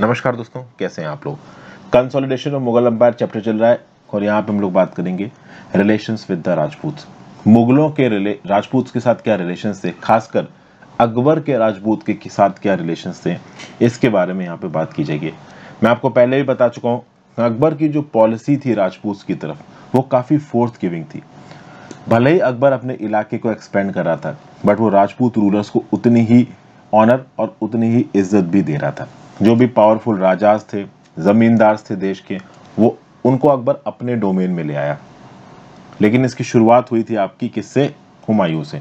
नमस्कार दोस्तों कैसे हैं आप लोग consolidation of Mughal empire chapter चल रहा है और यहाँ पे हम लोग बात करेंगे रिलेशंस विद द राजपूत मुगलों के रिले राजपूत के साथ क्या रिलेशन थे खासकर अकबर के राजपूत के, के साथ क्या रिलेशन थे इसके बारे में यहाँ पे बात की जाएगी मैं आपको पहले भी बता चुका हूँ अकबर की जो पॉलिसी थी राजपूत की तरफ वो काफ़ी फोर्थ गिविंग थी भले ही अकबर अपने इलाके को एक्सपेंड कर रहा था बट वो राजपूत रूलर्स को उतनी ही ऑनर और उतनी ही इज्जत भी दे रहा था जो भी पावरफुल राजाज थे ज़मींदार थे देश के वो उनको अकबर अपने डोमेन में ले आया लेकिन इसकी शुरुआत हुई थी आपकी किससे हुमायूं से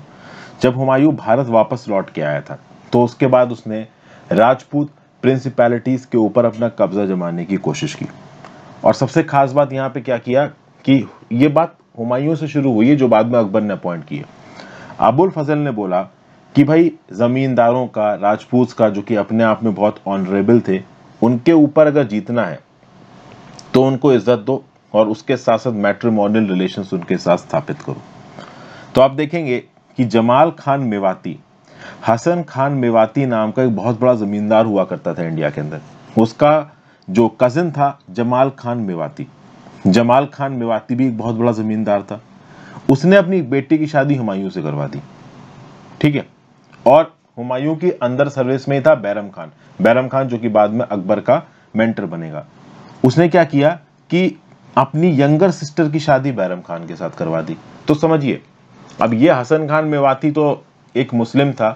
जब हुमायूं भारत वापस लौट के आया था तो उसके बाद उसने राजपूत प्रिंसिपैलिटीज़ के ऊपर अपना कब्ज़ा जमाने की कोशिश की और सबसे खास बात यहाँ पे क्या किया कि ये बात हुमायूं से शुरू हुई है जो बाद में अकबर ने अपॉइंट किया अबुल फजल ने बोला कि भाई ज़मींदारों का राजपूत का जो कि अपने आप में बहुत ऑनरेबल थे उनके ऊपर अगर जीतना है तो उनको इज्जत दो और उसके साथ साथ मैट्रिमोनियल रिलेशन उनके साथ स्थापित करो तो आप देखेंगे कि जमाल खान मेवाती हसन खान मेवाती नाम का एक बहुत बड़ा ज़मींदार हुआ करता था इंडिया के अंदर उसका जो कज़िन था जमाल खान मेवाती जमाल खान मेवाती भी एक बहुत बड़ा ज़मींदार था उसने अपनी बेटी की शादी हुमायूं से करवा दी ठीक है और हुमायूं की अंदर सर्विस में था बैरम खान बैरम खान जो कि बाद में अकबर का मेंटर बनेगा उसने क्या किया कि अपनी यंगर सिस्टर की शादी बैरम खान के साथ करवा दी तो समझिए अब ये हसन खान मेवाती तो एक मुस्लिम था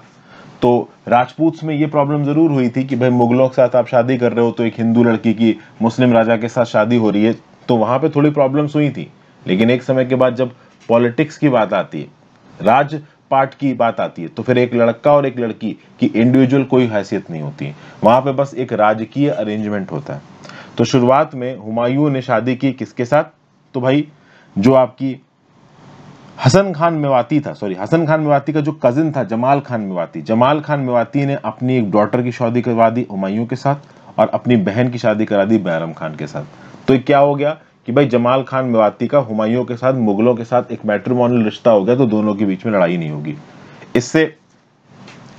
तो राजपूत में ये प्रॉब्लम ज़रूर हुई थी कि भाई मुगलों के साथ आप शादी कर रहे हो तो एक हिंदू लड़की की मुस्लिम राजा के साथ शादी हो रही है तो वहां पे थोड़ी प्रॉब्लम्स हुई थी लेकिन एक समय के बाद जब पॉलिटिक्स की बात आती है राज पार्ट की बात आती है तो फिर एक लड़का और एक लड़की की इंडिविजुअल कोई हैसियत नहीं होती है वहां पे बस एक राजकीय अरेंजमेंट होता है तो शुरुआत में हुमायूं ने शादी की किसके साथ तो भाई जो आपकी हसन खान मेवाती था सॉरी हसन खान मेवाती का जो कजिन था जमाल खान मेवाती जमाल खान मेवाती ने अपनी एक डॉटर की शादी करवा दी हुमायूं के साथ और अपनी बहन की शादी करा दी बैरम खान के साथ तो क्या हो गया कि भाई जमाल खान मेवाती का हुमायूं के साथ मुगलों के साथ एक मैट्रीमोनल रिश्ता हो गया तो दोनों के बीच में लड़ाई नहीं होगी इससे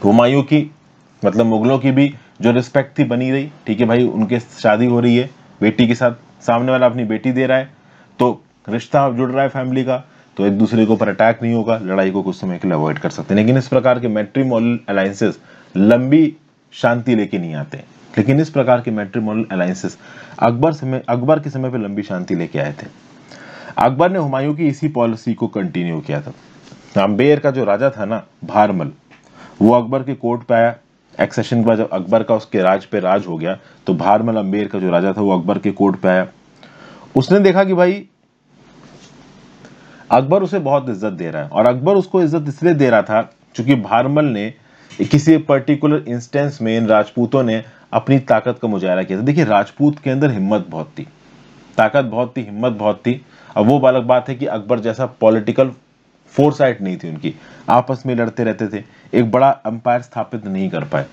हुमायूं की मतलब मुगलों की भी जो रिस्पेक्ट थी बनी रही ठीक है भाई उनके शादी हो रही है बेटी के साथ सामने वाला अपनी बेटी दे रहा है तो रिश्ता जुड़ रहा है फैमिली का तो एक दूसरे के ऊपर अटैक नहीं होगा लड़ाई को कुछ समय के लिए अवॉइड कर सकते हैं लेकिन इस प्रकार के मैट्रीमोनल अलायसेस लंबी शांति लेके नहीं आते लेकिन इस प्रकार के मेट्रीमोनल अलायसेस अकबर समय अकबर के समय पर लंबी शांति लेके आए थे अकबर ने हुमायूं की इसी पॉलिसी को कंटिन्यू किया था अम्बेर का जो राजा था ना भारमल वो अकबर के कोर्ट पे आया एक्सेशन के बाद जब अकबर का उसके राज पे राज हो गया तो भारमल अम्बेर का जो राजा था वो अकबर के कोर्ट पे आया उसने देखा कि भाई अकबर उसे बहुत इज्जत दे रहा है और अकबर उसको इज्जत इसलिए दे रहा था क्योंकि भारमल ने किसी पर्टिकुलर इंस्टेंस में इन राजपूतों ने अपनी ताकत का मुजाहरा किया था देखिए राजपूत के अंदर हिम्मत बहुत थी ताकत बहुत थी हिम्मत बहुत थी अब वो अलग बात है कि अकबर जैसा पॉलिटिकल फोर साइट नहीं थी उनकी आपस में लड़ते रहते थे एक बड़ा अंपायर स्थापित नहीं कर पाए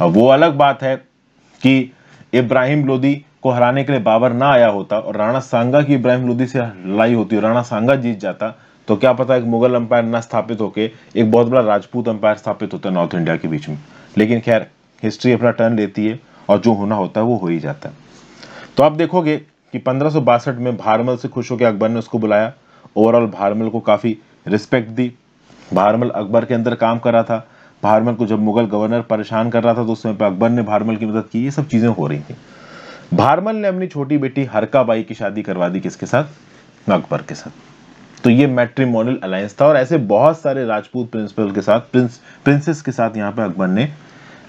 अब वो अलग बात है कि इब्राहिम लोदी को हराने के लिए बाबर ना आया होता और राणा सांगा की इब्राहिम लोदी से लड़ाई होती और राणा सांगा जीत जाता तो क्या पता एक मुगल अंपायर ना स्थापित होकर एक बहुत बड़ा राजपूत अंपायर स्थापित होता नॉर्थ इंडिया के बीच में लेकिन खैर हिस्ट्री अपना टर्न लेती है और जो होना होता है वो हो ही जाता है तो आप देखोगे कि पंद्रह में भारमल से खुश होकर अकबर ने उसको बुलाया ओवरऑल भारमल को काफ़ी रिस्पेक्ट दी भारमल अकबर के अंदर काम कर रहा था भारमल को जब मुगल गवर्नर परेशान कर रहा था तो उस समय पर अकबर ने भारमल की मदद की ये सब चीज़ें हो रही थी भारमल ने अपनी छोटी बेटी हरका बाई की शादी करवा दी किसके साथ अकबर के साथ तो ये मैट्रीमोनल अलायंस था और ऐसे बहुत सारे राजपूत प्रिंसिपल के साथ प्रिंस प्रिंसेस के साथ यहाँ पर अकबर ने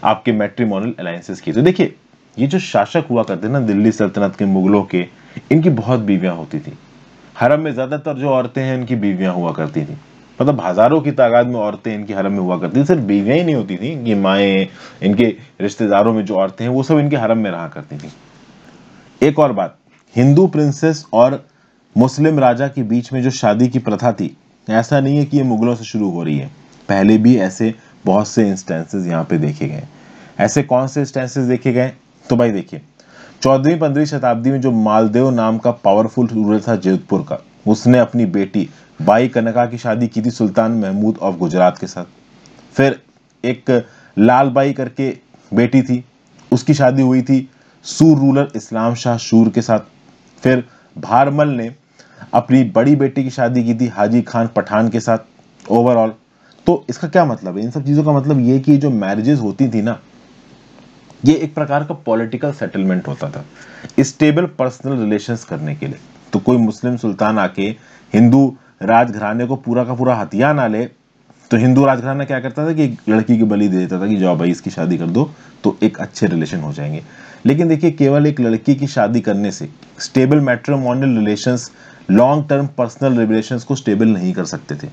आपके मेट्रीमोनल अलायंसेस की तो देखिए ये जो शासक हुआ करते ना दिल्ली सल्तनत के मुगलों के इनकी बहुत बीवियां होती थी हरम में ज़्यादातर जो औरतें हैं इनकी बीवियां हुआ करती थी मतलब हज़ारों की तादाद में औरतें इनकी हरम में हुआ करती थी सिर्फ बीवियाँ ही नहीं होती थी इनकी माएँ इनके रिश्तेदारों में जो औरतें हैं वो सब इनके हरम में रहा करती थी एक और बात हिंदू प्रिंसेस और मुस्लिम राजा के बीच में जो शादी की प्रथा थी ऐसा नहीं है कि ये मुगलों से शुरू हो रही है पहले भी ऐसे बहुत से इंस्टेंसेस यहाँ पे देखे गए ऐसे कौन से स्टैंसेस देखे गए तो भाई देखिए चौदहवीं पंद्रहवीं शताब्दी में जो मालदेव नाम का पावरफुल रूलर था जोधपुर का उसने अपनी बेटी बाई कनका की शादी की थी सुल्तान महमूद ऑफ गुजरात के साथ फिर एक लाल बाई करके बेटी थी उसकी शादी हुई थी सूर रूलर इस्लाम शाह शूर के साथ फिर भारमल ने अपनी बड़ी बेटी की शादी की थी हाजी खान पठान के साथ ओवरऑल तो इसका क्या मतलब है इन सब चीज़ों का मतलब ये कि जो मैरिजेस होती थी ना ये एक प्रकार का पॉलिटिकल सेटलमेंट होता था स्टेबल पर्सनल रिलेशंस करने के लिए तो कोई मुस्लिम सुल्तान आके हिंदू राजघराने को पूरा का पूरा हथियार ना ले तो हिंदू राजघराना क्या करता था कि एक लड़की की बलि दे देता था कि जाओ भाई इसकी शादी कर दो तो एक अच्छे रिलेशन हो जाएंगे लेकिन देखिए केवल एक लड़की की शादी करने से stable matrimonial relations long term personal relations को स्टेबल नहीं कर सकते थे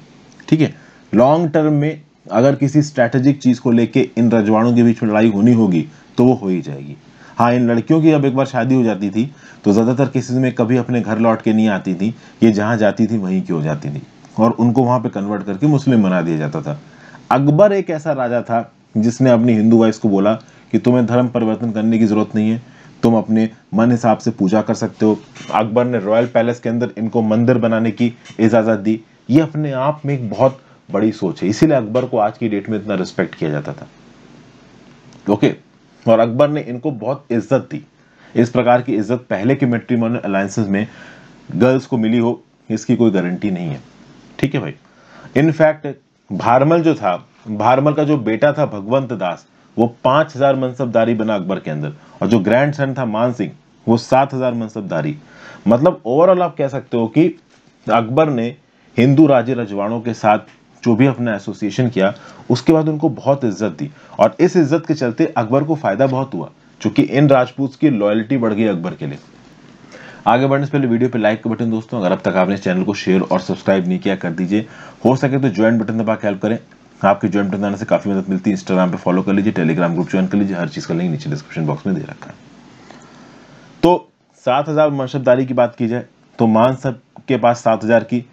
ठीक है लॉन्ग टर्म में अगर किसी स्ट्रैटेजिक चीज़ को लेके इन रजवाड़ों के बीच में लड़ाई होनी होगी तो वो हो ही जाएगी हाँ इन लड़कियों की अब एक बार शादी हो जाती थी तो ज़्यादातर केसेस में कभी अपने घर लौट के नहीं आती थी ये जहाँ जाती थी वहीं की हो जाती थी और उनको वहाँ पे कन्वर्ट करके मुस्लिम बना दिया जाता था अकबर एक ऐसा राजा था जिसने अपनी हिंदू वाइफ को बोला कि तुम्हें धर्म परिवर्तन करने की ज़रूरत नहीं है तुम अपने मन हिसाब से पूजा कर सकते हो अकबर ने रॉयल पैलेस के अंदर इनको मंदिर बनाने की इजाज़त दी ये अपने आप में एक बहुत बड़ी सोच है इसीलिए अकबर को आज की डेट में इतना रिस्पेक्ट किया जाता था ओके okay. और अकबर ने इनको बहुत इज्जत दी इस प्रकार की इज्जत पहले के मेट्रीमोनियल अलायसेज में गर्ल्स को मिली हो इसकी कोई गारंटी नहीं है ठीक है भाई इनफैक्ट भारमल जो था भारमल का जो बेटा था भगवंत दास वो पांच हजार मनसबदारी बना अकबर के अंदर और जो ग्रैंड सन था मान सिंह वो सात हजार मनसबदारी मतलब ओवरऑल आप कह सकते हो कि अकबर ने हिंदू राजे रजवाड़ों के साथ जो भी अपना एसोसिएशन किया उसके बाद उनको बहुत इज्जत दी और इस इज्जत के चलते अकबर को फायदा बहुत हुआ चूंकि इन राजपूत की लॉयल्टी बढ़ गई अकबर के लिए आगे बढ़ने से पहले वीडियो पे लाइक का बटन दोस्तों अगर अब तक आपने चैनल को शेयर और सब्सक्राइब नहीं किया कर दीजिए हो सके तो ज्वाइन बटन दबा के हेल्प करें आपके ज्वाइन बटन दबाने से काफी मदद मिलती है इंस्टाग्राम पे फॉलो कर लीजिए टेलीग्राम ग्रुप ज्वाइन कर लीजिए हर चीज का लिंक नीचे डिस्क्रिप्शन बॉक्स में दे रखा है तो सात हजार की बात की जाए तो मान सब के पास सात हजार की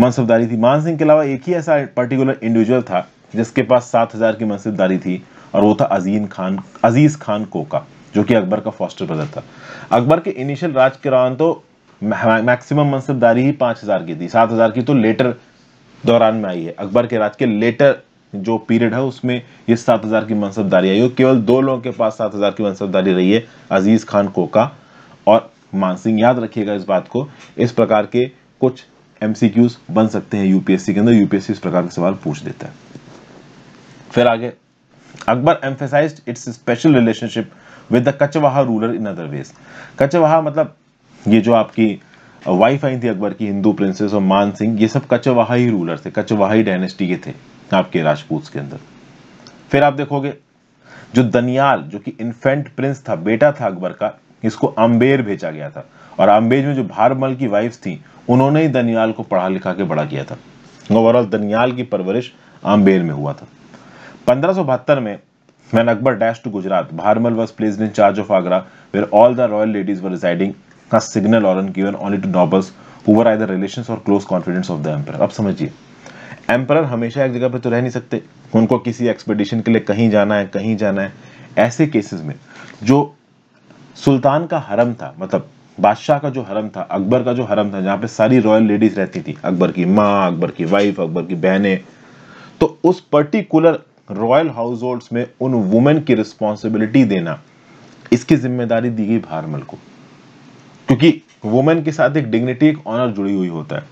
मनसबदारी थी मान सिंह के अलावा एक ही ऐसा पर्टिकुलर इंडिविजुअल था जिसके पास सात हजार की मनसबदारी थी और वो था अजीम खान अजीज खान कोका जो कि अकबर का फॉस्टर ब्रदर था अकबर के इनिशियल राज के दौरान तो मैक्सिमम मनसबदारी ही पांच हज़ार की थी सात हज़ार की तो लेटर दौरान में आई है अकबर के राज के लेटर जो पीरियड है उसमें ये सात हज़ार की मनसबदारी आई है केवल दो लोगों के पास सात हज़ार की मनसबदारी रही है अजीज़ खान कोका और मानसिंह याद रखिएगा इस बात को इस प्रकार के कुछ एमसीक्यूज बन सकते हैं यूपीएससी के अंदर यूपीएससी इस प्रकार के सवाल पूछ देता है फिर आगे Akbar emphasize its special relationship with the Kachwaha ruler in other ways Kachwaha मतलब ये जो आपकी वाइफ आई थी अकबर की हिंदू प्रिंसेस और मान सिंह ये सब कचवाहा ही रूलर थे कचवाहा डायनेस्टी के थे आपके राजपूत के अंदर फिर आप देखोगे जो दनियाल जो कि इन्फेंट प्रिंस था बेटा था अकबर का इसको आम्बेर भेजा गया था और अम्बेज में जो भारमल की वाइफ थी उन्होंने ही दनियाल को पढ़ा लिखा के बड़ा किया था ओवरऑल तो दनियाल की परवरिश आम्बेर में हुआ था पंद्रह में मैन Akbar dash to Gujarat Bharmal was place in charge of Agra where all the royal ladies were residing का सिग्नल और nobles over I the relation और close confidence of the emperor अब समझिए एम्परर हमेशा एक जगह पर तो रह नहीं सकते उनको किसी एक्सपेडिशन के लिए कहीं जाना है कहीं जाना है ऐसे केसेस में जो सुल्तान का हरम था मतलब बादशाह का जो हरम था अकबर का जो हरम था जहाँ पे सारी रॉयल लेडीज रहती थी अकबर की माँ अकबर की वाइफ अकबर की बहनें तो उस पर्टिकुलर रॉयल हाउस होल्ड्स में उन वुमेन की रिस्पॉन्सिबिलिटी देना इसकी जिम्मेदारी दी गई भारमल को क्योंकि वुमेन के साथ एक डिग्निटी एक ऑनर जुड़ी हुई होता है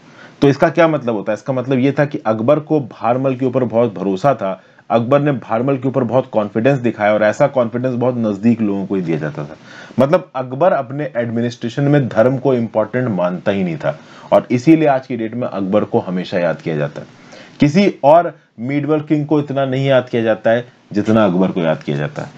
तो इसका क्या मतलब होता है इसका मतलब यह था कि अकबर को भारमल के ऊपर बहुत भरोसा था अकबर ने भारमल के ऊपर बहुत कॉन्फिडेंस दिखाया और ऐसा कॉन्फिडेंस बहुत नजदीक लोगों को ही दिया जाता था मतलब अकबर अपने एडमिनिस्ट्रेशन में धर्म को इंपॉर्टेंट मानता ही नहीं था और इसीलिए आज की डेट में अकबर को हमेशा याद किया जाता है किसी और मिडवल किंग को इतना नहीं याद किया जाता है जितना अकबर को याद किया जाता है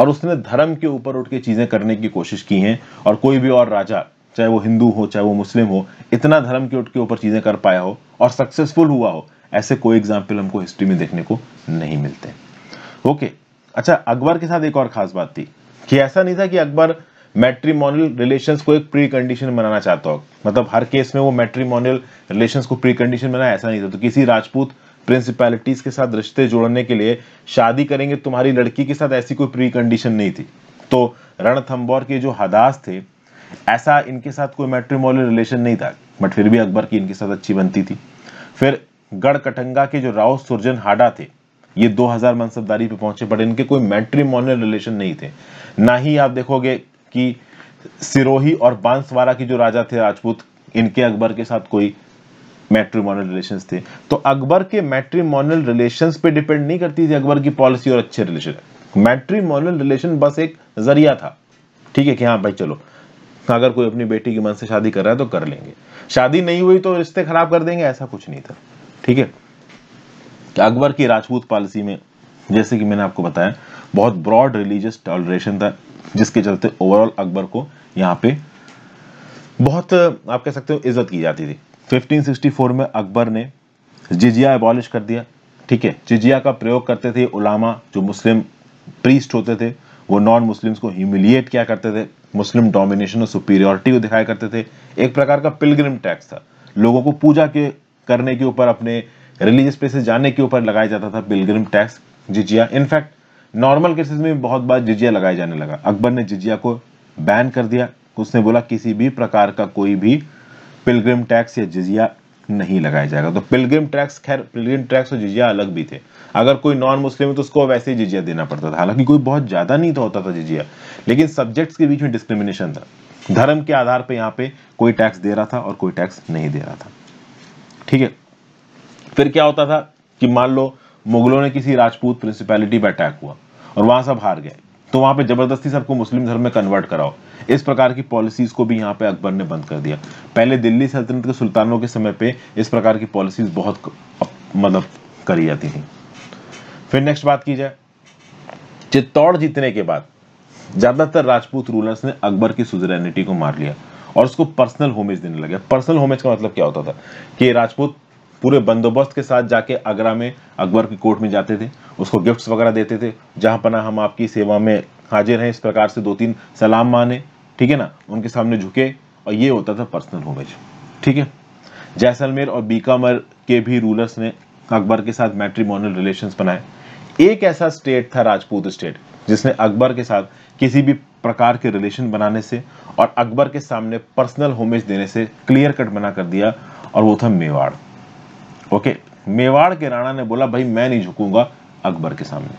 और उसने धर्म के ऊपर उठ के चीजें करने की कोशिश की हैं और कोई भी और राजा चाहे वो हिंदू हो चाहे वो मुस्लिम हो इतना धर्म के उठ के ऊपर चीजें कर पाया हो और सक्सेसफुल हुआ हो ऐसे कोई एग्जाम्पल हमको हिस्ट्री में देखने को नहीं मिलते ओके अच्छा अकबर के साथ एक और खास बात थी कि ऐसा नहीं था कि अकबर मैट्रीमोनियल रिलेशन को एक प्री कंडीशन बनाना चाहता हो मतलब हर केस में वो मैट्रीमोनियल रिलेशन को प्री कंडीशन बनाया ऐसा नहीं था तो किसी राजपूत प्रिंसिपैलिटीज के साथ रिश्ते जोड़ने के लिए शादी करेंगे तुम्हारी लड़की के साथ ऐसी कोई प्री कंडीशन नहीं थी तो रणथम्बौर के जो हदास थे ऐसा इनके साथ कोई मैट्रीमोनियल रिलेशन नहीं था बट फिर भी अकबर की इनके साथ अच्छी बनती थी फिर गढ़कटंगा के जो राव सुरजन हाडा थे ये 2000 मनसबदारी पे पहुंचे बट इनके कोई मैट्रीमोनियल रिलेशन नहीं थे ना ही आप देखोगे कि सिरोही और बांसवारा के जो राजा थे राजपूत इनके अकबर के साथ कोई मैट्रीमोनियल रिलेशन थे तो अकबर के मैट्रीमोनियल रिलेशन पे डिपेंड नहीं करती थी अकबर की पॉलिसी और अच्छे रिलेशन मैट्रीमोनियल रिलेशन बस एक जरिया था ठीक है कि हाँ भाई चलो अगर कोई अपनी बेटी की मन से शादी कर रहा है तो कर लेंगे शादी नहीं हुई तो रिश्ते खराब कर देंगे ऐसा कुछ नहीं था ठीक है अकबर की राजपूत पॉलिसी में जैसे कि मैंने आपको बताया बहुत ब्रॉड रिलीजियस टॉलरेशन था जिसके चलते ओवरऑल अकबर को यहाँ पे बहुत आप कह सकते हो इज्जत की जाती थी 1564 में अकबर ने जिजिया एबॉलिश कर दिया ठीक है जिजिया का प्रयोग करते थे उलामा जो मुस्लिम प्रीस्ट होते थे वो नॉन मुस्लिम्स को ह्यूमिलिएट किया करते थे मुस्लिम डोमिनेशन और सुपीरियॉरिटी को दिखाया करते थे एक प्रकार का पिलग्रिम टैक्स था लोगों को पूजा के करने के ऊपर अपने रिलीजियस प्लेसेस जाने के ऊपर लगाया जाता था pilgrim tax jizya in fact normal cases में बहुत बार जिजिया लगाया जाने लगा अकबर ने जिजिया को बैन कर दिया उसने बोला किसी भी प्रकार का कोई भी पिलग्रिम टैक्स या जिजिया नहीं लगाया जाएगा तो पिलग्रिम टैक्स खैर पिलग्रिम टैक्स और जिजिया अलग भी थे अगर कोई नॉन मुस्लिम है तो उसको वैसे ही जिजिया देना पड़ता था हालांकि कोई बहुत ज़्यादा नहीं तो होता था जिजिया लेकिन सब्जेक्ट्स के बीच में डिस्क्रिमिनेशन था धर्म के आधार पर यहाँ पे कोई टैक्स दे रहा था और कोई टैक्स नहीं दे रहा था ठीक है फिर क्या होता था कि मान लो मुगलों ने किसी राजपूत प्रिंसिपैलिटी पर अटैक हुआ और वहां सब हार गए तो वहां पे जबरदस्ती सबको मुस्लिम धर्म में कन्वर्ट कराओ इस प्रकार की पॉलिसीज को भी यहाँ पे अकबर ने बंद कर दिया पहले दिल्ली सल्तनत के सुल्तानों के समय पे इस प्रकार की पॉलिसीज बहुत मतलब करी जाती थी फिर नेक्स्ट बात की जाए चित्तौड़ जीतने के बाद ज्यादातर राजपूत रूलर्स ने अकबर की सुजरेनिटी को मार लिया और उसको पर्सनल होमेज देने लगे पर्सनल होमेज का मतलब क्या होता था कि राजपूत पूरे बंदोबस्त के साथ जाके आगरा में अकबर की कोर्ट में जाते थे उसको गिफ्ट्स वगैरह देते थे जहाँ पना हम आपकी सेवा में हाजिर हैं इस प्रकार से दो तीन सलाम माने ठीक है ना उनके सामने झुके और ये होता था पर्सनल होमेज ठीक है जैसलमेर और बीकामर के भी रूलर्स ने अकबर के साथ मैट्रीमोनियल रिलेशन बनाए एक ऐसा स्टेट था राजपूत स्टेट जिसने अकबर के साथ किसी भी प्रकार के रिलेशन बनाने से और अकबर के सामने पर्सनल होमेज देने से क्लियर कट मना कर दिया और वो था मेवाड़ ओके मेवाड़ के राणा ने बोला भाई मैं नहीं झुकूंगा अकबर के सामने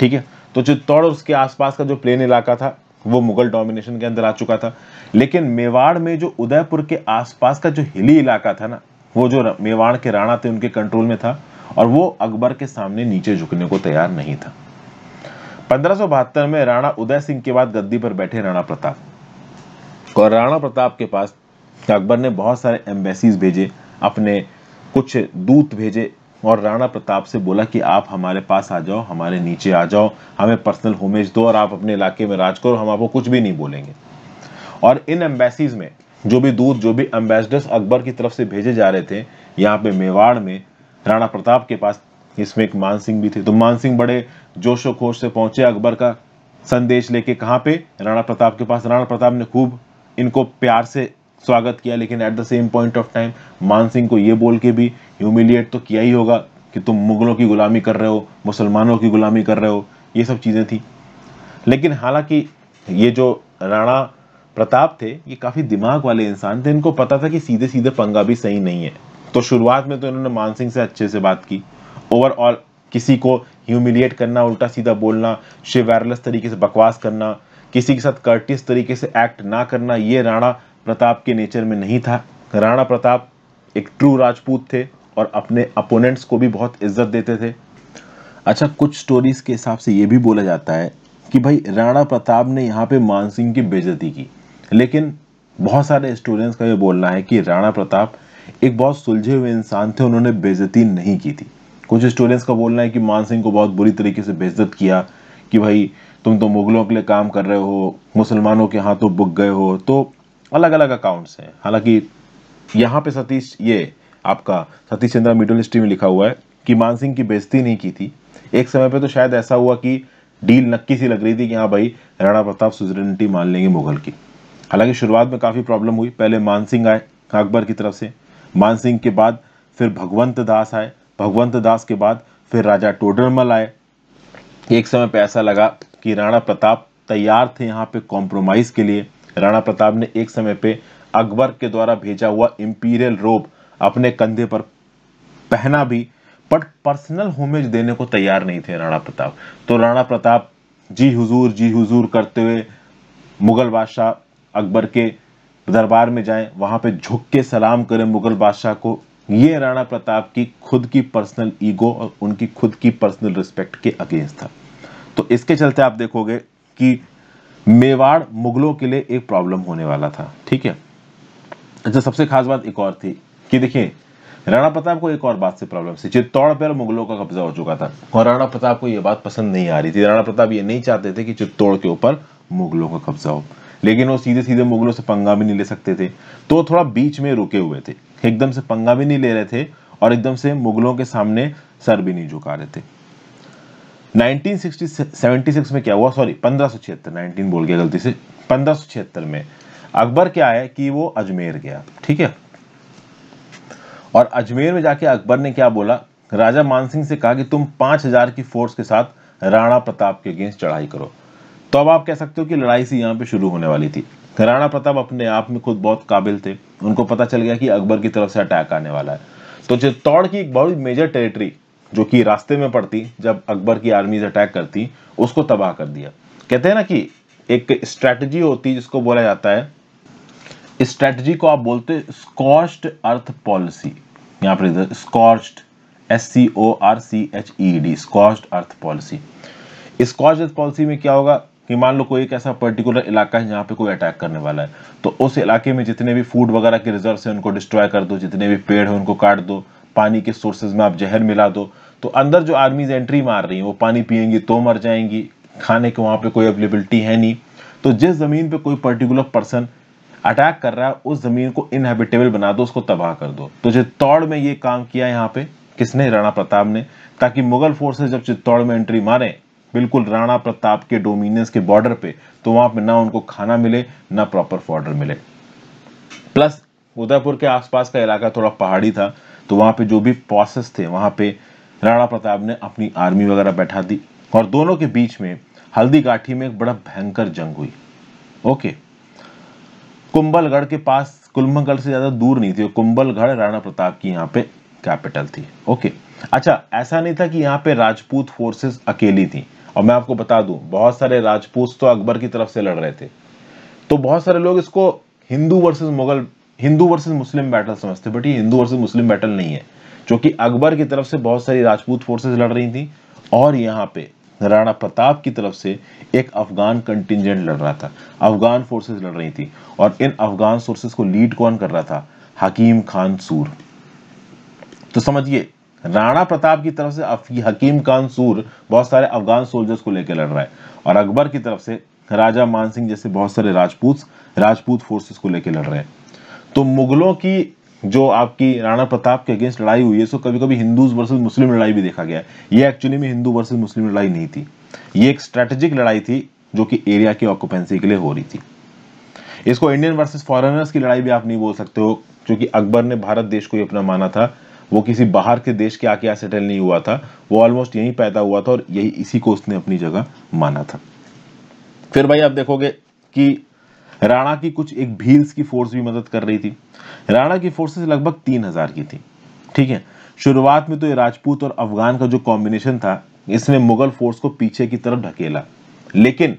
ठीक है तो चित्तौड़ उसके आसपास का जो प्लेन इलाका था वो मुगल डोमिनेशन के अंदर आ चुका था लेकिन मेवाड़ में जो उदयपुर के आसपास का जो हिली इलाका था ना वो जो मेवाड़ के राणा थे उनके कंट्रोल में था और वो अकबर के सामने नीचे झुकने को तैयार नहीं था पंद्रह में राणा उदय सिंह के बाद गद्दी पर बैठे राणा प्रताप और राणा प्रताप के पास अकबर ने बहुत सारे एम्बेसीज भेजे अपने कुछ दूत भेजे और राणा प्रताप से बोला कि आप हमारे पास आ जाओ हमारे नीचे आ जाओ हमें पर्सनल होमेज दो और आप अपने इलाके में राज करो हम आपको कुछ भी नहीं बोलेंगे और इन एम्बेसीज में जो भी दूत जो भी एम्बेसडर्स अकबर की तरफ से भेजे जा रहे थे यहाँ पे मेवाड़ में राणा प्रताप के पास इसमें एक मान सिंह भी थे तो मान सिंह बड़े जोशो खोश से पहुंचे अकबर का संदेश लेके कहाँ पे राणा प्रताप के पास राणा प्रताप ने खूब इनको प्यार से स्वागत किया लेकिन at the same point of time Man Singh को ये बोल के भी ह्यूमिलिएट तो किया ही होगा कि तुम मुगलों की गुलामी कर रहे हो मुसलमानों की गुलामी कर रहे हो ये सब चीज़ें थी लेकिन हालांकि ये जो राणा प्रताप थे ये काफ़ी दिमाग वाले इंसान थे इनको पता था कि सीधे सीधे पंगा भी सही नहीं है तो शुरुआत में तो इन्होंने मान सिंह से अच्छे से बात की ओवरऑल किसी को ह्यूमिलिएट करना उल्टा सीधा बोलना शिवायरलेस तरीके से बकवास करना किसी के साथ कर्टिस तरीके से एक्ट ना करना ये राणा प्रताप के नेचर में नहीं था राणा प्रताप एक ट्रू राजपूत थे और अपने अपोनेंट्स को भी बहुत इज्जत देते थे अच्छा कुछ स्टोरीज के हिसाब से ये भी बोला जाता है कि भाई राणा प्रताप ने यहाँ पे मानसिंह की बेजती की लेकिन बहुत सारे स्टूडेंट्स का ये बोलना है कि राणा प्रताप एक बहुत सुलझे हुए इंसान थे उन्होंने बेजती नहीं की थी कुछ स्टूडेंट्स का बोलना है कि मानसिंह को बहुत बुरी तरीके से बेजत किया कि भाई तुम तो मुग़लों के लिए काम कर रहे हो मुसलमानों के हाथों तो बुक गए हो तो अलग अलग अकाउंट्स हैं हालांकि यहाँ पे सतीश ये आपका सतीश चंद्रा मिडिल हिस्ट्री में लिखा हुआ है कि मानसिंह की बेजती नहीं की थी एक समय पे तो शायद ऐसा हुआ कि डील नक्की सी लग रही थी कि हाँ भाई राणा प्रताप सुजरेनिटी मान लेंगे मुगल की हालांकि शुरुआत में काफ़ी प्रॉब्लम हुई पहले मानसिंह आए अकबर की तरफ से मानसिंह के बाद फिर भगवंत दास आए भगवंत दास के बाद फिर राजा टोडरमल आए एक समय पे ऐसा लगा कि राणा प्रताप तैयार थे यहाँ पे कॉम्प्रोमाइज़ के लिए राणा प्रताप ने एक समय पे अकबर के द्वारा भेजा हुआ इंपीरियल रोब अपने कंधे पर पहना भी बट पर्सनल होमेज देने को तैयार नहीं थे राणा प्रताप तो राणा प्रताप जी हुजूर जी हुजूर करते हुए मुगल बादशाह अकबर के दरबार में जाएं वहां पे झुक के सलाम करें मुगल बादशाह को ये राणा प्रताप की खुद की पर्सनल ईगो और उनकी खुद की पर्सनल रिस्पेक्ट के अगेंस्ट था तो इसके चलते आप देखोगे कि मेवाड़ मुगलों के लिए एक प्रॉब्लम होने वाला था ठीक है अच्छा सबसे खास बात एक और थी कि देखिए राणा प्रताप को एक और बात से प्रॉब्लम थी चित्तौड़ पर मुगलों का कब्जा हो चुका था और राणा प्रताप को यह बात पसंद नहीं आ रही थी राणा प्रताप ये नहीं चाहते थे कि चित्तौड़ के ऊपर मुगलों का कब्जा हो लेकिन वो सीधे सीधे मुगलों से पंगा भी नहीं ले सकते थे तो थोड़ा बीच में रुके हुए थे एकदम से पंगा भी नहीं ले रहे थे और एकदम से मुगलों के सामने सर भी नहीं झुका रहे थे 1976 में क्या हुआ सॉरी पंद्रह सौ छिहत्तर नाइनटीन बोल गया गलती से पंद्रह सौ छिहत्तर में अकबर क्या है कि वो अजमेर गया ठीक है और अजमेर में जाके अकबर ने क्या बोला राजा मानसिंह से कहा कि तुम पांच हजार की फोर्स के साथ राणा प्रताप के अगेंस्ट चढ़ाई करो तो अब आप कह सकते हो कि लड़ाई से यहाँ पे शुरू होने वाली थी राणा प्रताप अपने आप में खुद बहुत काबिल थे उनको पता चल गया कि अकबर की तरफ से अटैक आने वाला है तो चित्तौड़ की एक बहुत मेजर टेरिटरी जो कि रास्ते में पड़ती जब अकबर की आर्मीज अटैक करती उसको तबाह कर दिया कहते हैं ना कि एक स्ट्रेटजी होती है जिसको बोला जाता है स्ट्रेटजी को आप बोलते स्कॉस्ट अर्थ पॉलिसी यहां पर इधर scorched S C O R C H E D scorched earth policy scorched earth policy में क्या होगा कि मान लो कोई एक ऐसा पर्टिकुलर इलाका है जहाँ पे कोई अटैक करने वाला है तो उस इलाके में जितने भी फूड वगैरह के रिजर्व है उनको डिस्ट्रॉय कर दो जितने भी पेड़ है उनको काट दो पानी के सोर्सेज में आप जहर मिला दो तो अंदर जो आर्मीज एंट्री मार रही हैं वो पानी पियेंगी तो मर जाएंगी खाने के वहाँ पे कोई अवेलेबिलिटी है नहीं तो जिस ज़मीन पे कोई पर्टिकुलर पर्सन अटैक कर रहा है उस ज़मीन को इनहेबिटेबल बना दो उसको तबाह कर दो तो चित्तौड़ में ये काम किया यहाँ पे किसने राणा प्रताप ने ताकि मुगल फोर्सेज जब चित्तौड़ में एंट्री मारें बिल्कुल राणा प्रताप के डोमिनियंस के बॉर्डर पे तो वहाँ पे ना उनको खाना मिले ना प्रॉपर फॉर्डर मिले प्लस उदयपुर के आसपास का इलाका थोड़ा पहाड़ी था तो वहां पे जो भी प्रोसेस थे वहां पे राणा प्रताप ने अपनी आर्मी वगैरह बैठा दी और दोनों के बीच में हल्दी गाठी में एक बड़ा भयंकर जंग हुई ओके कुंबलगढ़ के पास कुंभगढ़ से ज़्यादा दूर नहीं थी कुंभलगढ़ राणा प्रताप की यहाँ पे कैपिटल थी ओके अच्छा ऐसा नहीं था कि यहाँ पे राजपूत फोर्सेस अकेली थी और मैं आपको बता दूं बहुत सारे राजपूत तो अकबर की तरफ से लड़ रहे थे तो बहुत सारे लोग इसको Hindu versus Mughal Hindu versus Muslim battle समझते बट ये हिंदू वर्सेज मुस्लिम बैटल नहीं है जो कि अकबर की तरफ से बहुत सारी राजपूत फोर्सेज लड़ रही थी और यहाँ पे राणा प्रताप की तरफ से एक अफगान कंटिजेंट लड़ रहा था अफगान फोर्सेस लड़ रही थी और इन अफगान सोर्सेज को लीड कौन कर रहा था हकीम खान सूर तो समझिए राणा प्रताप की तरफ से हकीम खान सूर बहुत सारे अफगान सोल्जर्स को लेकर लड़ रहा है और अकबर की तरफ से राजा मानसिंह जैसे बहुत सारे राजपूत राजपूत फोर्सेस को लेकर लड़ रहे हैं तो मुगलों की जो आपकी राणा प्रताप के अगेंस्ट लड़ाई हुई है सो कभी कभी हिंदूज वर्सेज मुस्लिम लड़ाई भी देखा गया ये एक्चुअली में हिंदू वर्सेज मुस्लिम लड़ाई नहीं थी ये एक स्ट्रेटेजिक लड़ाई थी जो कि एरिया की ऑक्युपेंसी के लिए हो रही थी इसको इंडियन वर्सेस फॉरेनर्स की लड़ाई भी आप नहीं बोल सकते हो क्योंकि अकबर ने भारत देश को ही अपना माना था वो किसी बाहर के देश के आके सेटल नहीं हुआ था वो ऑलमोस्ट यहीं पैदा हुआ था और यही इसी को उसने अपनी जगह माना था फिर भाई आप देखोगे कि राणा की कुछ एक भील्स की फोर्स भी मदद कर रही थी राणा की फोर्सेस लगभग तीन हजार की थी ठीक है शुरुआत में तो ये राजपूत और अफगान का जो कॉम्बिनेशन था इसने मुगल फोर्स को पीछे की तरफ ढकेला लेकिन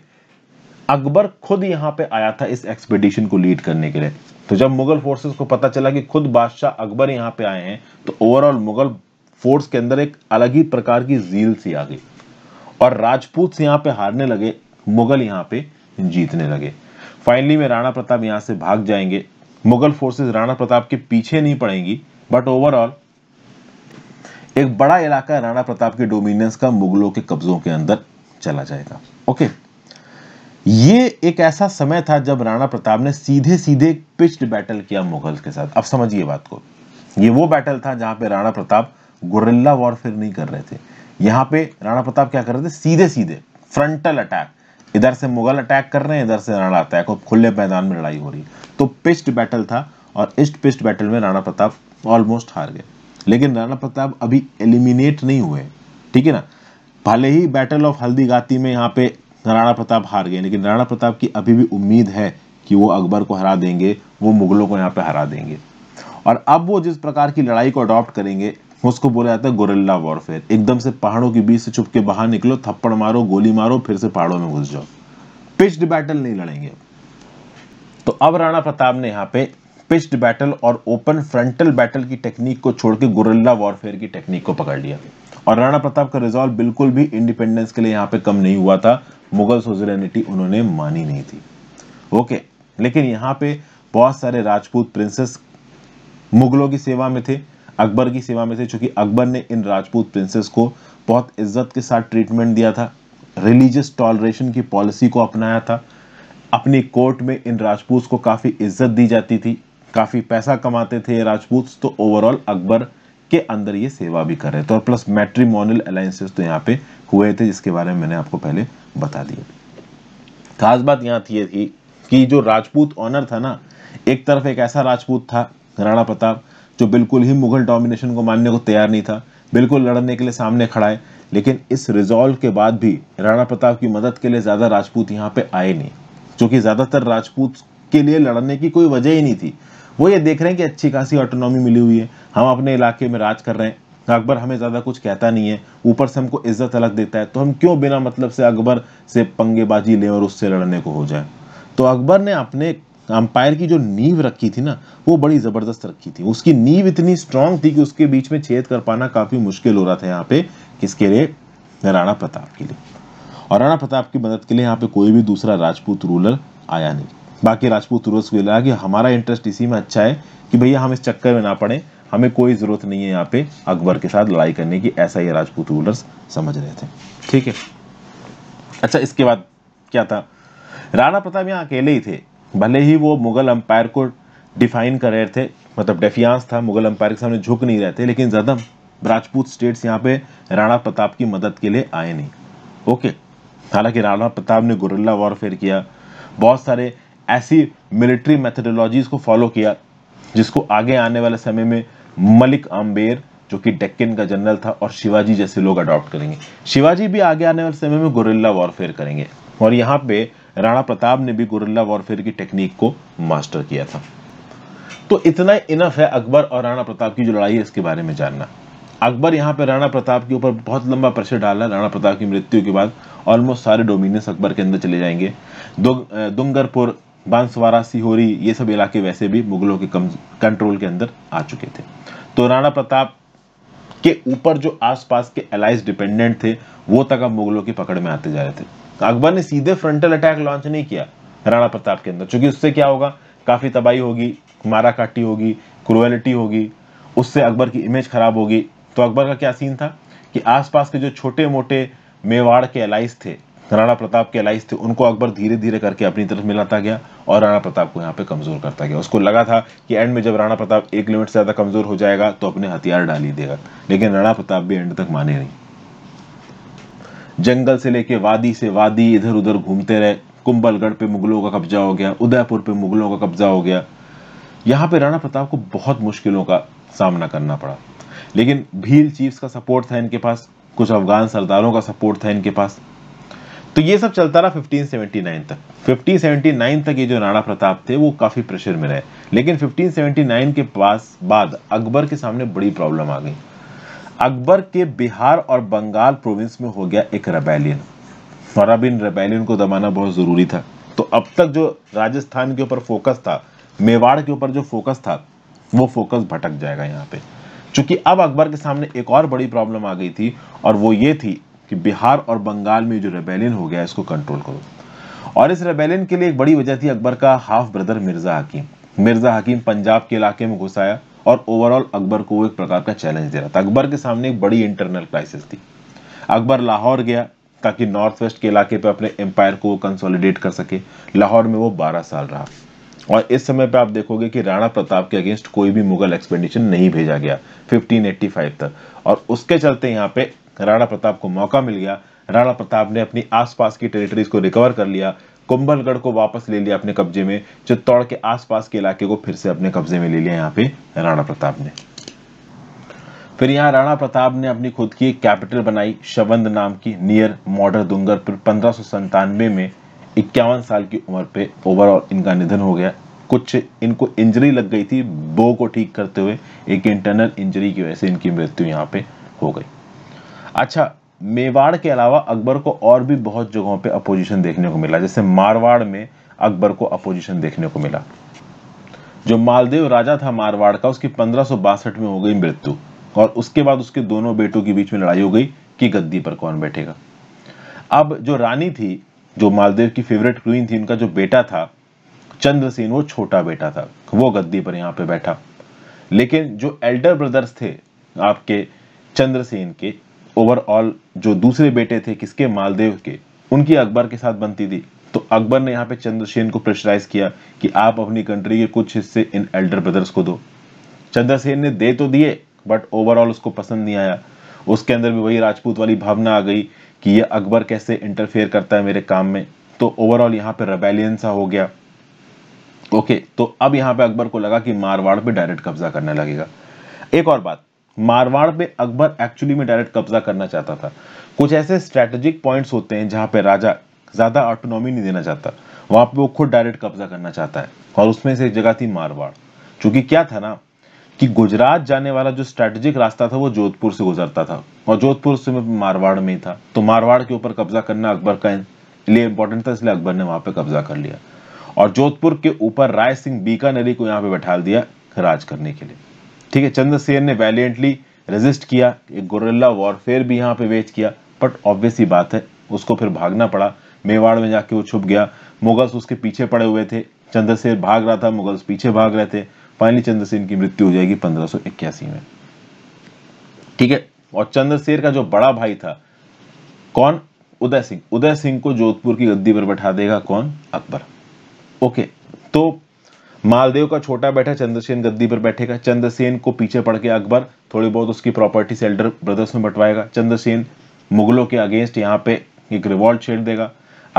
अकबर खुद यहां पे आया था इस एक्सपेडिशन को लीड करने के लिए तो जब मुगल फोर्सेस को पता चला कि खुद बादशाह अकबर यहाँ पे आए हैं तो ओवरऑल मुगल फोर्स के अंदर एक अलग ही प्रकार की जील सी आ गई और राजपूत से यहाँ पे हारने लगे मुगल यहाँ पे जीतने लगे फाइनली में राणा प्रताप यहाँ से भाग जाएंगे मुगल फोर्सेस राणा प्रताप के पीछे नहीं पड़ेंगी बट ओवरऑल एक बड़ा इलाका राणा प्रताप के डोमिनियंस का मुगलों के कब्जों के अंदर चला जाएगा ओके ये एक ऐसा समय था जब राणा प्रताप ने सीधे सीधे पिच्ड बैटल किया मुगल के साथ अब समझिए बात को ये वो बैटल था जहां पे राणा प्रताप गुरिल्ला वॉरफेयर नहीं कर रहे थे यहां पे राणा प्रताप क्या कर रहे थे सीधे सीधे फ्रंटल अटैक इधर से मुगल अटैक कर रहे हैं इधर से राणा अटैक और खुले मैदान में लड़ाई हो रही तो पिस्ट बैटल था और इस्ट पिस्ट बैटल में राणा प्रताप ऑलमोस्ट हार गए लेकिन राणा प्रताप अभी एलिमिनेट नहीं हुए ठीक है ना भले ही बैटल ऑफ हल्दी गाती में यहाँ पे राणा प्रताप हार गए लेकिन राणा प्रताप की अभी भी उम्मीद है कि वो अकबर को हरा देंगे वो मुगलों को यहाँ पे हरा देंगे और अब वो जिस प्रकार की लड़ाई को अडॉप्ट करेंगे उसको बोला जाता है गोरिल्ला वॉरफेयर एकदम से पहाड़ों के बीच से छुप के बाहर निकलो थप्पड़ मारो गोली मारो फिर से पहाड़ों में घुस जाओ पिच्ड बैटल नहीं लड़ेंगे तो अब राणा प्रताप ने यहाँ पे पिच्ड बैटल और ओपन फ्रंटल बैटल की टेक्निक को छोड़ के गोरिल्ला वॉरफेयर की टेक्निक को पकड़ लिया और राणा प्रताप का रिजॉल्व बिल्कुल भी इंडिपेंडेंस के लिए यहाँ पे कम नहीं हुआ था मुगल सोजरेनिटी उन्होंने मानी नहीं थी ओके लेकिन यहाँ पे बहुत सारे राजपूत प्रिंसेस मुगलों की सेवा में थे अकबर की सेवा में थे चूंकि अकबर ने इन राजपूत प्रिंसेस को बहुत इज्जत के साथ ट्रीटमेंट दिया था रिलीजियस टॉलरेशन की पॉलिसी को अपनाया था अपनी कोर्ट में इन राजपूत को काफ़ी इज्जत दी जाती थी काफ़ी पैसा कमाते थे ये राजपूत तो ओवरऑल अकबर के अंदर ये सेवा भी कर रहे थे और प्लस मैट्रीमोनियल अलायसेज तो यहाँ पे हुए थे जिसके बारे में मैंने आपको पहले बता दिया खास बात यहाँ थी थी कि जो राजपूत ऑनर था ना एक तरफ एक ऐसा राजपूत था राणा प्रताप जो बिल्कुल ही मुगल डोमिनेशन को मानने को तैयार नहीं था बिल्कुल लड़ने के लिए सामने खड़ा है लेकिन इस रिजॉल्व के बाद भी राणा प्रताप की मदद के लिए ज़्यादा राजपूत यहाँ पे आए नहीं क्योंकि ज़्यादातर राजपूत के लिए लड़ने की कोई वजह ही नहीं थी वो ये देख रहे हैं कि अच्छी खासी ऑटोनॉमी मिली हुई है हम अपने इलाके में राज कर रहे हैं अकबर हमें ज़्यादा कुछ कहता नहीं है ऊपर से हमको इज्जत अलग देता है तो हम क्यों बिना मतलब से अकबर से पंगेबाजी लें और उससे लड़ने को हो जाए तो अकबर ने अपने अंपायर की जो नींव रखी थी ना वो बड़ी ज़बरदस्त रखी थी उसकी नींव इतनी स्ट्रांग थी कि उसके बीच में छेद कर पाना काफ़ी मुश्किल हो रहा था यहाँ पे किसके लिए राणा प्रताप के लिए और राणा प्रताप की मदद के लिए यहाँ पे कोई भी दूसरा राजपूत रूलर आया नहीं बाकी राजपूत रूलर्स को लगा कि हमारा इंटरेस्ट इसी में अच्छा है कि भैया हम इस चक्कर में ना पड़े हमें कोई ज़रूरत नहीं है यहाँ पे अकबर के साथ लड़ाई करने की ऐसा ये राजपूत रूलर्स समझ रहे थे ठीक है अच्छा इसके बाद क्या था राणा प्रताप यहाँ अकेले ही थे भले ही वो मुग़ल अम्पायर को डिफाइन कर रहे थे मतलब डेफियांस था मुग़ल अम्पायर के सामने झुक नहीं रहे थे लेकिन ज़दम राजपूत स्टेट्स यहाँ पे राणा प्रताप की मदद के लिए आए नहीं ओके हालांकि राणा प्रताप ने गुरिल्ला वॉरफेयर किया बहुत सारे ऐसी मिलिट्री मेथडोलॉजीज़ को फॉलो किया जिसको आगे आने वाले समय में मलिक आम्बेर जो कि डेक्कन का जनरल था और शिवाजी जैसे लोग अडॉप्ट करेंगे शिवाजी भी आगे आने वाले समय में गुरिल्ला वॉरफेयर करेंगे और यहाँ पे राणा प्रताप ने भी गुरिल्ला वॉरफेयर की टेक्निक को मास्टर किया था तो इतना इनफ है अकबर और राणा प्रताप की जो लड़ाई है इसके बारे में जानना अकबर यहाँ पे राणा प्रताप के ऊपर बहुत लंबा प्रेशर डाल रहा है राणा प्रताप की मृत्यु के बाद ऑलमोस्ट सारे डोमिनियंस अकबर के अंदर चले जाएंगे दुंगरपुर बांसवारा सीहोरी ये सब इलाके वैसे भी मुगलों के कंट्रोल के अंदर आ चुके थे तो राणा प्रताप के ऊपर जो आसपास के एलाइज डिपेंडेंट थे वो तक अब मुगलों की पकड़ में आते जा रहे थे अकबर ने सीधे फ्रंटल अटैक लॉन्च नहीं किया राणा प्रताप के अंदर चूंकि उससे क्या होगा काफ़ी तबाही होगी मारा काटी होगी क्रुएलिटी होगी उससे अकबर की इमेज खराब होगी तो अकबर का क्या सीन था कि आसपास के जो छोटे मोटे मेवाड़ के अलाइस थे राणा प्रताप के अलाइस थे उनको अकबर धीरे धीरे करके अपनी तरफ मिलाता गया और राणा प्रताप को यहाँ पे कमज़ोर करता गया उसको लगा था कि एंड में जब राणा प्रताप एक लिमिट से ज़्यादा कमज़ोर हो जाएगा तो अपने हथियार डाल ही देगा लेकिन राणा प्रताप भी एंड तक माने नहीं जंगल से लेके वादी से वादी इधर उधर घूमते रहे कुंभलगढ़ पे मुगलों का कब्जा हो गया उदयपुर पे मुगलों का कब्जा हो गया यहाँ पे राणा प्रताप को बहुत मुश्किलों का सामना करना पड़ा लेकिन भील चीफ्स का सपोर्ट था इनके पास कुछ अफगान सरदारों का सपोर्ट था इनके पास तो ये सब चलता रहा 1579 तक 1579 तक ये जो राणा प्रताप थे वो काफ़ी प्रेशर में रहे लेकिन 1579 के पास बाद अकबर के सामने बड़ी प्रॉब्लम आ गई अकबर के बिहार और बंगाल प्रोविंस में हो गया एक रेबेलियन और अब इन रेबेलियन को दबाना बहुत ज़रूरी था तो अब तक जो राजस्थान के ऊपर फोकस था मेवाड़ के ऊपर जो फोकस था वो फोकस भटक जाएगा यहाँ पे चूंकि अब अकबर के सामने एक और बड़ी प्रॉब्लम आ गई थी और वो ये थी कि बिहार और बंगाल में जो रेबेलियन हो गया इसको कंट्रोल करो और इस रेबेलियन के लिए एक बड़ी वजह थी अकबर का हाफ ब्रदर मिर्ज़ा हकीम मिर्ज़ा हकीम पंजाब के इलाके में घुस आया और ओवरऑल अकबर को एक प्रकार का चैलेंज दे रहा था अकबर के सामने एक बड़ी इंटरनल क्राइसिस थी अकबर लाहौर गया ताकि नॉर्थ वेस्ट के इलाके पर अपने एम्पायर को कंसोलिडेट कर सके लाहौर में वो बारह साल रहा और इस समय पे आप देखोगे कि राणा प्रताप के अगेंस्ट कोई भी मुगल एक्सपेंडिशन नहीं भेजा गया 1585 तक और उसके चलते यहाँ पे राणा प्रताप को मौका मिल गया राणा प्रताप ने अपनी आसपास की टेरिटरीज को रिकवर कर लिया कुंबलगढ़ को वापस ले लिया अपने कब्जे में चित्तौड़ के आसपास के इलाके को फिर से अपने कब्जे में ले लिया यहाँ पे राणा प्रताप ने फिर यहाँ राणा प्रताप ने अपनी खुद की एक कैपिटल बनाई शबंद नाम की नियर मॉडर दुंगर फिर पंद्रह में इक्यावन साल की उम्र पे ओवरऑल इनका निधन हो गया कुछ इनको इंजरी लग गई थी बो को ठीक करते हुए एक इंटरनल इंजरी की वजह से इनकी मृत्यु यहाँ पे हो गई अच्छा मेवाड़ के अलावा अकबर को और भी बहुत जगहों पे अपोजिशन देखने को मिला जैसे मारवाड़ में अकबर को अपोजिशन देखने को मिला जो मालदेव राजा था मारवाड़ का उसकी पंद्रह में हो गई मृत्यु और उसके बाद उसके दोनों बेटों के बीच में लड़ाई हो गई कि गद्दी पर कौन बैठेगा अब जो रानी थी जो मालदेव की फेवरेट क्वीन थी उनका जो बेटा था चंद्रसेन वो छोटा बेटा था वो गद्दी पर यहाँ पे बैठा लेकिन जो एल्डर ब्रदर्स थे आपके चंद्रसेन के ओवरऑल जो दूसरे बेटे थे किसके मालदेव के उनकी अकबर के साथ बनती थी तो अकबर ने यहाँ पे चंद्रसेन को प्रेशराइज किया कि आप अपनी कंट्री के कुछ हिस्से इन एल्डर ब्रदर्स को दो चंद्रसेन ने दे तो दिए बट ओवरऑल उसको पसंद नहीं आया उसके अंदर भी वही राजपूत वाली भावना आ गई कि यह अकबर कैसे इंटरफेयर करता है मेरे काम में तो ओवरऑल यहाँ पे रेबेलियन सा हो गया ओके तो अब यहाँ पे अकबर को लगा कि मारवाड़ पे डायरेक्ट कब्जा करने लगेगा एक और बात मारवाड़ पे अकबर एक्चुअली में डायरेक्ट कब्जा करना चाहता था कुछ ऐसे स्ट्रेटेजिक पॉइंट्स होते हैं जहां पे राजा ज़्यादा ऑटोनॉमी नहीं देना चाहता वहां पे वो खुद डायरेक्ट कब्जा करना चाहता है और उसमें से एक जगह थी मारवाड़ क्योंकि क्या था ना कि गुजरात जाने वाला जो स्ट्रेटेजिक रास्ता था वो जोधपुर से गुजरता था और जोधपुर से मारवाड़ में ही था तो मारवाड़ के ऊपर कब्जा करना अकबर का लिए इंपॉर्टेंट था इसलिए अकबर ने वहां पर कब्जा कर लिया और जोधपुर के ऊपर राय सिंह बीकानेरी को यहाँ पे बैठा दिया राज करने के लिए ठीक है चंद्रसेन ने वैलियंटली रेजिस्ट किया एक गोरेला वॉरफेयर भी यहाँ पे वेच किया बट ही बात है उसको फिर भागना पड़ा मेवाड़ में जाके वो छुप गया मुगल्स उसके पीछे पड़े हुए थे चंद्रसेन भाग रहा था मुगल्स पीछे भाग रहे थे फाइनली चंद्रसेन की मृत्यु हो जाएगी पंद्रह में ठीक है और चंद्रशेर का जो बड़ा भाई था कौन उदय सिंह उदय सिंह को जोधपुर की गद्दी पर बैठा देगा कौन अकबर ओके तो मालदेव का छोटा बैठा चंद्रसेन गद्दी पर बैठेगा चंद्रसेन को पीछे पड़ के अकबर थोड़ी बहुत उसकी प्रॉपर्टी सेल्डर ब्रदर्स में बंटवाएगा चंद्रसेन मुगलों के अगेंस्ट यहाँ पे एक रिवॉल्ट छेड़ देगा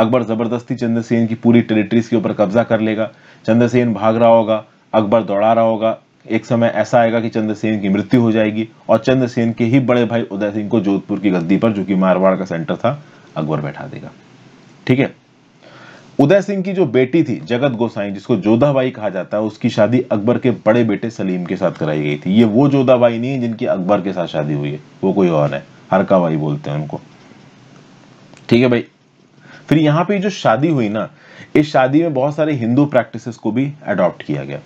अकबर ज़बरदस्ती चंद्रसेन की पूरी टेरिटरीज के ऊपर कब्जा कर लेगा चंद्रसेन भाग रहा होगा अकबर दौड़ा रहा होगा एक समय ऐसा आएगा कि चंद्रसेन की मृत्यु हो जाएगी और चंद्रसेन के ही बड़े भाई उदय सिंह को जोधपुर की गद्दी पर जो कि मारवाड़ का सेंटर था अकबर बैठा देगा ठीक है उदय सिंह की जो बेटी थी जगत गोसाई जिसको जोधाबाई कहा जाता है उसकी शादी अकबर के बड़े बेटे सलीम के साथ कराई गई थी ये वो जोधाबाई नहीं है जिनकी अकबर के साथ शादी हुई है वो कोई और है हरकाबाई बोलते हैं उनको ठीक है भाई फिर यहाँ पे जो शादी हुई ना इस शादी में बहुत सारे हिंदू प्रैक्टिसेस को भी अडॉप्ट किया गया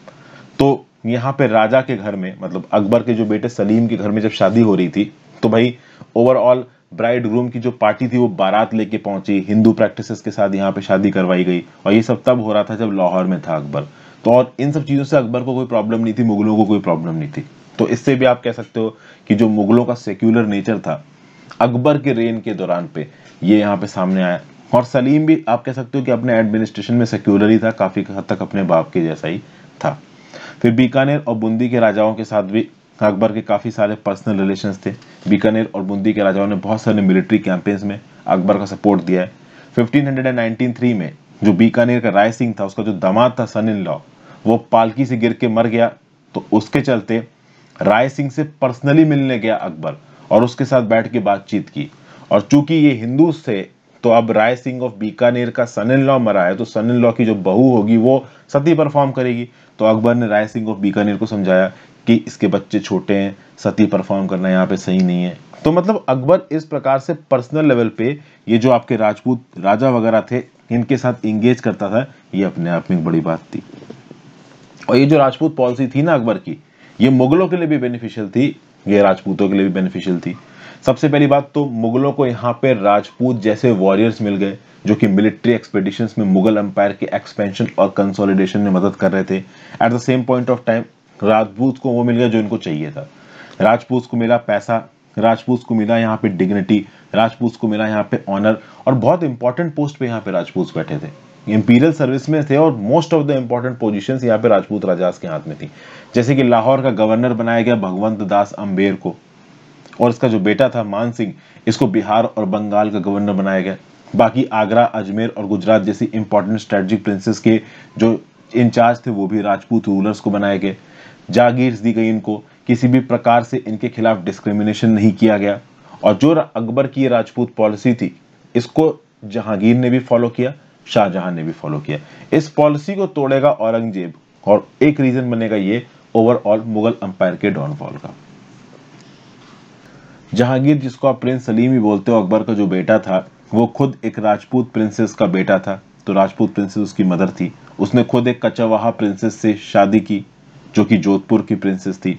तो यहाँ पे राजा के घर में मतलब अकबर के जो बेटे सलीम के घर में जब शादी हो रही थी तो भाई ओवरऑल ब्राइड ग्रूम की जो पार्टी थी वो बारात लेके पहुंची हिंदू प्रैक्टिसेस के साथ यहाँ पे शादी करवाई गई और ये सब तब हो रहा था जब लाहौर में था अकबर तो और इन सब चीज़ों से अकबर को कोई प्रॉब्लम नहीं थी मुगलों को कोई प्रॉब्लम नहीं थी तो इससे भी आप कह सकते हो कि जो मुगलों का सेक्युलर नेचर था अकबर के रेन के दौरान पे ये यहाँ पे सामने आया और सलीम भी आप कह सकते हो कि अपने एडमिनिस्ट्रेशन में सेक्युलर ही था काफ़ी हद तक अपने बाप के जैसा ही था फिर बीकानेर और बूंदी के राजाओं के साथ भी अकबर के काफ़ी सारे पर्सनल रिलेशन थे बीकानेर और बूंदी के राजाओं ने बहुत सारे मिलिट्री कैंपेन्स में अकबर का सपोर्ट दिया है फिफ्टीन में जो बीकानेर का राय सिंह था उसका जो दमाद था सन इन लॉ वो पालकी से गिर के मर गया तो उसके चलते राय सिंह से पर्सनली मिलने गया अकबर और उसके साथ बैठ के बातचीत की और चूंकि ये हिंदू थे तो अब राय सिंह ऑफ बीकानेर का सन इन लॉ मरा है तो सन इन लॉ की जो बहू होगी वो सती परफॉर्म करेगी तो अकबर ने राय सिंह ऑफ बीकानेर को समझाया कि इसके बच्चे छोटे हैं सती परफॉर्म करना यहाँ पे सही नहीं है तो मतलब अकबर इस प्रकार से पर्सनल लेवल पे ये जो आपके राजपूत राजा वगैरह थे इनके साथ इंगेज करता था ये अपने आप में एक बड़ी बात थी और ये जो राजपूत पॉलिसी थी ना अकबर की ये मुगलों के लिए भी बेनिफिशियल थी ये राजपूतों के लिए भी बेनिफिशियल थी सबसे पहली बात तो मुगलों को यहाँ पे राजपूत जैसे वॉरियर्स मिल गए जो कि मिलिट्री एक्सपेडिशन में मुगल एम्पायर के एक्सपेंशन और कंसोलिडेशन में मदद कर रहे थे at the same point of time Rajput को वो मिल गया जो इनको चाहिए था राजपूत को मिला पैसा राजपूत को मिला यहाँ पे डिग्निटी राजपूत को मिला यहाँ पे ऑनर और बहुत इंपॉर्टेंट पोस्ट पे यहाँ पे राजपूत बैठे थे इंपीरियल सर्विस में थे और most of the important position यहाँ पे राजपूत राजास के हाथ में थी जैसे कि लाहौर का गवर्नर बनाया गया भगवंत दास अम्बेर को और इसका जो बेटा था मान सिंह इसको बिहार और बंगाल का गवर्नर बनाया गया बाकी आगरा अजमेर और गुजरात जैसी इंपॉर्टेंट स्ट्रेटजिक प्रिंसेस के जो इंचार्ज थे वो भी राजपूत रूलर्स को बनाए गए जागीर दी गई इनको किसी भी प्रकार से इनके खिलाफ डिस्क्रिमिनेशन नहीं किया गया और जो अकबर की राजपूत पॉलिसी थी इसको जहांगीर ने भी फॉलो किया शाहजहां ने भी फॉलो किया इस पॉलिसी को तोड़ेगा औरंगजेब और एक रीजन बनेगा ये ओवरऑल मुगल अंपायर के डाउनफॉल का जहांगीर जिसको आप प्रिंस सलीम ही बोलते हो अकबर का जो बेटा था वो खुद एक राजपूत प्रिंसेस का बेटा था तो राजपूत प्रिंसेस उसकी मदर थी उसने खुद एक कचावाहा प्रिंसेस से शादी की जो कि जोधपुर की प्रिंसेस थी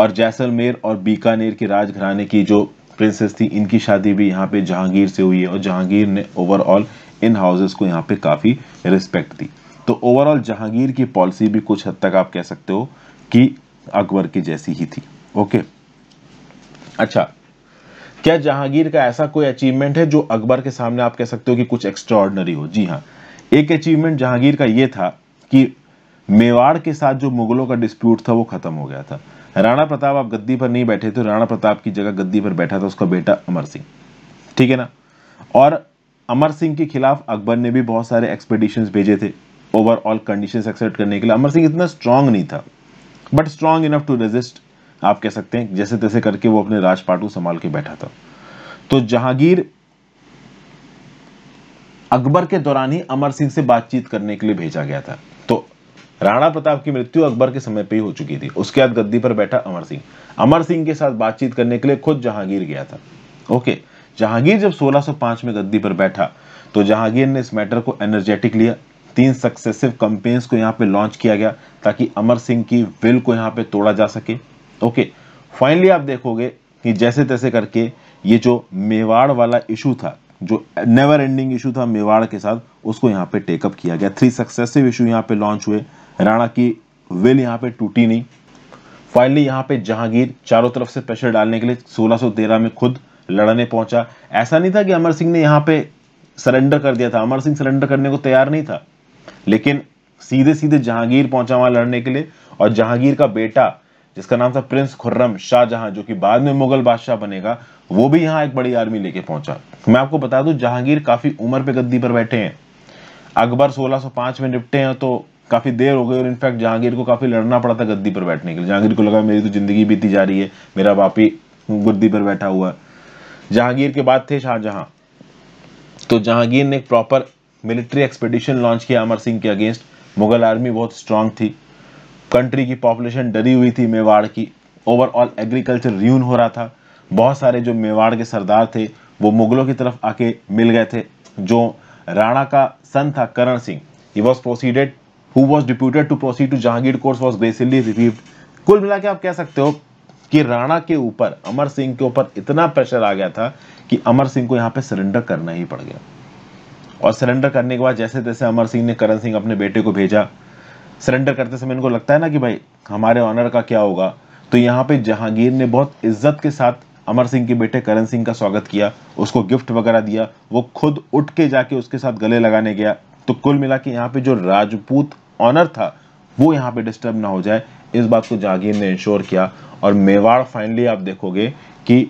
और जैसलमेर और बीकानेर के राजघराने की जो प्रिंसेस थी इनकी शादी भी यहाँ पे जहांगीर से हुई है और जहांगीर ने ओवरऑल इन हाउसेस को यहाँ पे काफ़ी रिस्पेक्ट दी तो ओवरऑल जहांगीर की पॉलिसी भी कुछ हद तक आप कह सकते हो कि अकबर की जैसी ही थी ओके अच्छा क्या जहांगीर का ऐसा कोई अचीवमेंट है जो अकबर के सामने आप कह सकते हो कि कुछ एक्स्ट्रा हो जी हाँ एक अचीवमेंट जहांगीर का ये था कि मेवाड़ के साथ जो मुगलों का डिस्प्यूट था वो खत्म हो गया था राणा प्रताप आप गद्दी पर नहीं बैठे थे राणा प्रताप की जगह गद्दी पर बैठा था उसका बेटा अमर सिंह ठीक है ना और अमर सिंह के खिलाफ अकबर ने भी बहुत सारे एक्सपेडिशन भेजे थे ओवरऑल कंडीशन एक्सेप्ट करने के लिए अमर सिंह इतना स्ट्रांग नहीं था but strong enough to resist आप कह सकते हैं जैसे तैसे करके वो अपने राजपाटू संभाल के बैठा था तो जहांगीर अकबर के दौरान ही अमर सिंह से बातचीत करने के लिए भेजा गया था तो राणा प्रताप की मृत्यु अकबर के समय पे ही हो चुकी थी उसके बाद गद्दी पर बैठा अमर सिंह अमर सिंह के साथ बातचीत करने के लिए खुद जहांगीर गया था ओके जहांगीर जब 1605 में गद्दी पर बैठा तो जहांगीर ने इस मैटर को एनर्जेटिक लिया तीन सक्सेसिव कंपेन्स को यहाँ पे लॉन्च किया गया ताकि अमर सिंह की विल को यहाँ पे तोड़ा जा सके ओके फाइनली आप देखोगे कि जैसे तैसे करके ये जो मेवाड़ वाला इशू था जो नेवर एंडिंग इशू था मेवाड़ के साथ उसको यहाँ पे टेकअप किया गया थ्री सक्सेसिव इशू यहाँ पे लॉन्च हुए राणा की विल यहाँ पे टूटी नहीं फाइनली यहाँ पे जहांगीर चारों तरफ से प्रेशर डालने के लिए 1613 में खुद लड़ने पहुंचा ऐसा नहीं था कि अमर सिंह ने यहाँ पे सरेंडर कर दिया था अमर सिंह सरेंडर करने को तैयार नहीं था लेकिन सीधे सीधे जहांगीर पहुंचा वहां लड़ने के लिए और जहांगीर का बेटा जिसका नाम था प्रिंस खुर्रम शाहजहां जो कि बाद में मुगल बादशाह बनेगा वो भी यहाँ एक बड़ी आर्मी लेके पहुंचा मैं आपको बता दू जहांगीर काफी उम्र पे गद्दी पर बैठे हैं अकबर 1605 में निपटे हैं तो काफ़ी देर हो गई और इनफैक्ट जहांगीर को काफ़ी लड़ना पड़ा था गद्दी पर बैठने के लिए जहांगीर को लगा मेरी तो ज़िंदगी बीती जा रही है मेरा बापी गद्दी पर बैठा हुआ है जहांगीर के बाद थे शाहजहाँ तो जहांगीर ने एक प्रॉपर मिलिट्री एक्सपेडिशन लॉन्च किया अमर सिंह के अगेंस्ट मुगल आर्मी बहुत स्ट्रांग थी कंट्री की पॉपुलेशन डरी हुई थी मेवाड़ की ओवरऑल एग्रीकल्चर र्यून हो रहा था बहुत सारे जो मेवाड़ के सरदार थे वो मुगलों की तरफ आके मिल गए थे जो राणा का सन था Karan Singh he was proceeded who was deputed to proceed to Jahangir court was graciously रिलीव कुल मिला आप कह सकते हो कि राणा के ऊपर अमर सिंह के ऊपर इतना प्रेशर आ गया था कि अमर सिंह को यहाँ पे सरेंडर करना ही पड़ गया और सरेंडर करने के बाद जैसे तैसे अमर सिंह ने करण सिंह अपने बेटे को भेजा सरेंडर करते समय इनको लगता है ना कि भाई हमारे ऑनर का क्या होगा तो यहाँ पे जहांगीर ने बहुत इज्जत के साथ अमर सिंह के बेटे करण सिंह का स्वागत किया उसको गिफ्ट वगैरह दिया वो खुद उठ के जाके उसके साथ गले लगाने गया तो कुल मिला के यहाँ पे जो राजपूत ऑनर था वो यहाँ पे डिस्टर्ब ना हो जाए इस बात को जागीर ने इंश्योर किया और मेवाड़ फाइनली आप देखोगे कि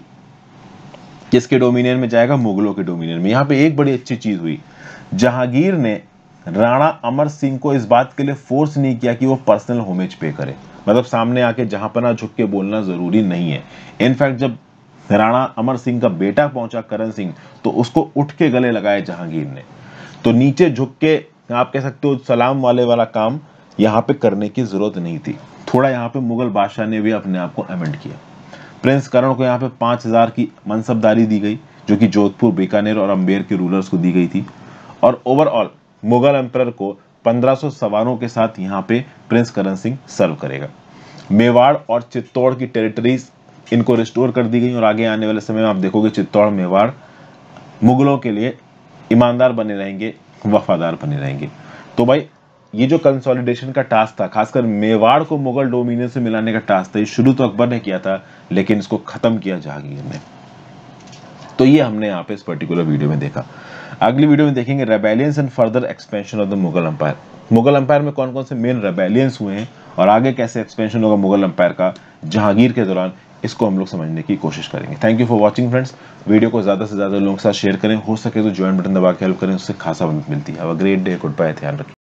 किसके डोमिनियन में जाएगा मुगलों के डोमिनियन में यहाँ पे एक बड़ी अच्छी चीज हुई जहांगीर ने राणा अमर सिंह को इस बात के लिए फोर्स नहीं किया कि वो पर्सनल होमेज पे करे मतलब सामने आके जहां पना झुक के बोलना जरूरी नहीं है इनफैक्ट जब राणा अमर सिंह का बेटा पहुंचा करण सिंह तो उसको उठ के गले लगाए जहांगीर ने तो नीचे झुक के आप कह सकते हो सलाम वाले वाला काम यहाँ पे करने की जरूरत नहीं थी थोड़ा यहाँ पे मुगल बादशाह ने भी अपने आप को अमेंड किया प्रिंस करण को यहाँ पे पांच हज़ार की मनसबदारी दी गई जो कि जोधपुर बीकानेर और अम्बेर के रूलर्स को दी गई थी और ओवरऑल मुगल एम्पर को पंद्रह सवारों के साथ यहाँ पे प्रिंस करण सिंह सर्व करेगा मेवाड़ और चित्तौड़ की टेरिटरीज इनको रिस्टोर कर दी गई और आगे आने वाले समय में आप देखोगे चित्तौड़ मेवाड़ मुगलों के लिए ईमानदार बने रहेंगे वफादार बने रहेंगे तो भाई ये जो कंसोलिडेशन का टास्क था खासकर मेवाड़ को मुगल डोमिनियन से मिलाने का टास्क था ये शुरू तो अकबर ने किया था लेकिन इसको खत्म किया जहांगीर ने तो ये हमने यहाँ पे इस पर्टिकुलर वीडियो में देखा अगली वीडियो में देखेंगे rebellions and further expansion of the Mughal empire Mughal empire में कौन कौन से मेन रेबेलियंस हुए हैं और आगे कैसे एक्सपेंशन होगा मुगल अंपायर का जहांगीर के दौरान इसको हम लोग समझने की कोशिश करेंगे thank you for watching friends video को ज़्यादा से ज़्यादा लोगों के साथ शेयर करें हो सके तो ज्वाइन बटन दबा के हेल्प करें उससे खासा मदद मिलती है a great day goodbye ध्यान रखें